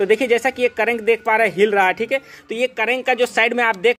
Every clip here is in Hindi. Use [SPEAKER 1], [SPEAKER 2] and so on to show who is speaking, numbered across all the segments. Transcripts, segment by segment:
[SPEAKER 1] तो देखिए जैसा कि ये करंट देख पा रहे हिल रहा है ठीक है तो ये करंट का जो साइड में आप देख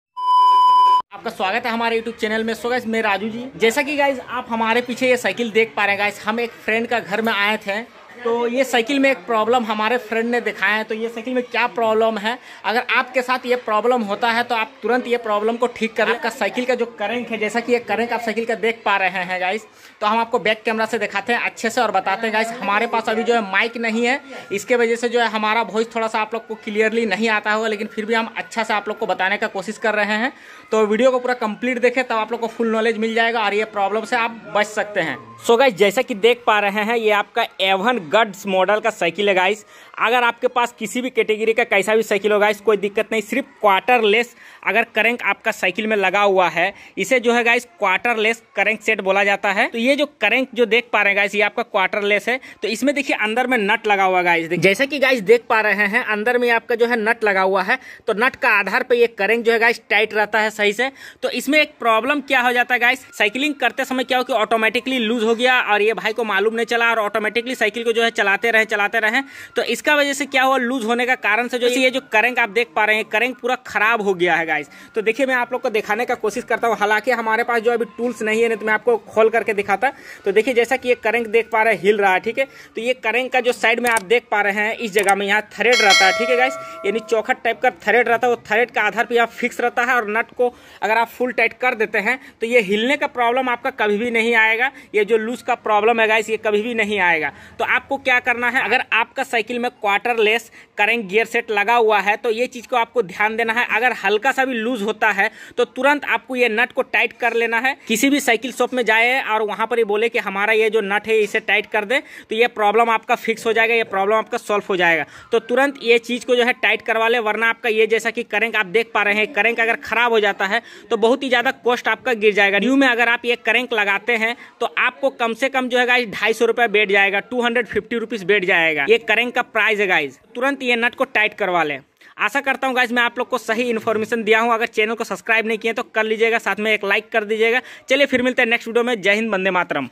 [SPEAKER 1] आपका स्वागत है हमारे YouTube चैनल में सो गाइज मैं राजू जी जैसा कि गाइज आप हमारे पीछे ये साइकिल देख पा रहे हैं गाइज हम एक फ्रेंड का घर में आए थे तो ये साइकिल में एक प्रॉब्लम हमारे फ्रेंड ने दिखाया है तो ये साइकिल में क्या प्रॉब्लम है अगर आपके साथ ये प्रॉब्लम होता है तो आप तुरंत ये प्रॉब्लम को ठीक कर आपका साइकिल का जो करंट है जैसा कि ये करंट आप साइकिल का देख पा रहे हैं गाइस तो हम आपको बैक कैमरा से दिखाते हैं अच्छे से और बताते हैं गाइस हमारे पास अभी जो है माइक नहीं है इसके वजह से जो है हमारा वॉइस थोड़ा सा आप लोग को क्लियरली नहीं आता होगा लेकिन फिर भी हम अच्छा से आप लोग को बताने का कोशिश कर रहे हैं तो वीडियो को पूरा कंप्लीट देखें तब आप लोग को फुल नॉलेज मिल जाएगा और ये प्रॉब्लम से आप बच सकते हैं सो गाइस जैसा कि देख पा रहे हैं ये आपका एवन गड्स मॉडल का साइकिल है गाइस अगर आपके पास किसी भी कैटेगरी का कैसा भी साइकिल हो गाइस कोई दिक्कत नहीं सिर्फ क्वार्टर लेस अगर करेंक आपका साइकिल में लगा हुआ है इसे जो है guys quarter less current set बोला जाता है तो ये जो करेंक जो देख पा रहे हैं गाइस ये आपका क्वार्टर लेस है तो इसमें देखिए अंदर में नट लगा हुआ गाइस जैसा कि गाइस देख पा रहे हैं अंदर में आपका जो है नट लगा हुआ है तो नट का आधार पर ये करेंक जो है गाइस टाइट रहता है सही से तो इसमें एक प्रॉब्लम क्या हो जाता है गाइस साइकिलिंग करते समय क्या हो कि ऑटोमेटिकली लूज हो गया और ये भाई को मालूम नहीं चला और ऑटोमेटिकली साइकिल को जो है चलाते रहे चलाते रहे तो इसका वजह से क्या हुआ लूज होने का कारण से जो ये तो जो करेंट आप देख पा रहे हैं करेंट पूरा खराब हो गया है गाइस तो देखिए मैं आप लोग को दिखाने का कोशिश करता हूँ हालांकि हमारे पास जो अभी टूल्स नहीं है नहीं तो मैं आपको खोल करके दिखाता तो देखिए जैसा कि ये करेंट देख पा रहे हैं हिल रहा है ठीक है तो ये करेंट का जो साइड में आप देख पा रहे हैं इस जगह में यहाँ थ्रेड रहता है ठीक है गाइस यानी चौखट टाइप का थ्रेड रहता है वो थ्रेड का आधार पर यहाँ फिक्स रहता है और नट को अगर आप फुल टाइट कर देते हैं तो ये हिलने का प्रॉब्लम आपका कभी भी नहीं आएगा ये जो लूज का प्रॉब्लम है गाइस ये कभी भी नहीं आएगा तो आपको क्या करना है अगर आपका साइकिल में quarter less current gear set लगा हुआ है तो ये चीज़ को आपको ध्यान देना है अगर हल्का सा भी लूज होता है तो तुरंत आपको ये नट को टाइट कर लेना है किसी भी साइकिल शॉप में जाए और वहां पर ये बोले कि हमारा ये जो नट है इसे टाइट कर दे तो ये प्रॉब्लम आपका फिक्स हो जाएगा ये प्रॉब्लम आपका सॉल्व हो जाएगा तो तुरंत ये चीज़ को जो है टाइट करवा ले वरना आपका ये जैसा कि करेंट आप देख पा रहे हैं करेंक अगर खराब हो जाता है तो बहुत ही ज़्यादा कॉस्ट आपका गिर जाएगा न्यू में अगर आप ये करेंक लगाते हैं तो आपको कम से कम जो है गाइज ढाई सौ रुपया बैठ जाएगा टू हंड्रेड फिफ्टी रुपीज बैठ जाएगा ये करेंग का प्राइस है गाइज तुरंत ये नट को टाइट करवा लें आशा करता हूँ गाइज मैं आप लोग को सही इन्फॉर्मेशन दिया हूँ अगर चैनल को सब्सक्राइब नहीं किया तो कर लीजिएगा साथ में एक लाइक कर दीजिएगा चलिए फिर मिलते हैं नेक्स्ट वीडियो में जय हिंद बंदे मातरम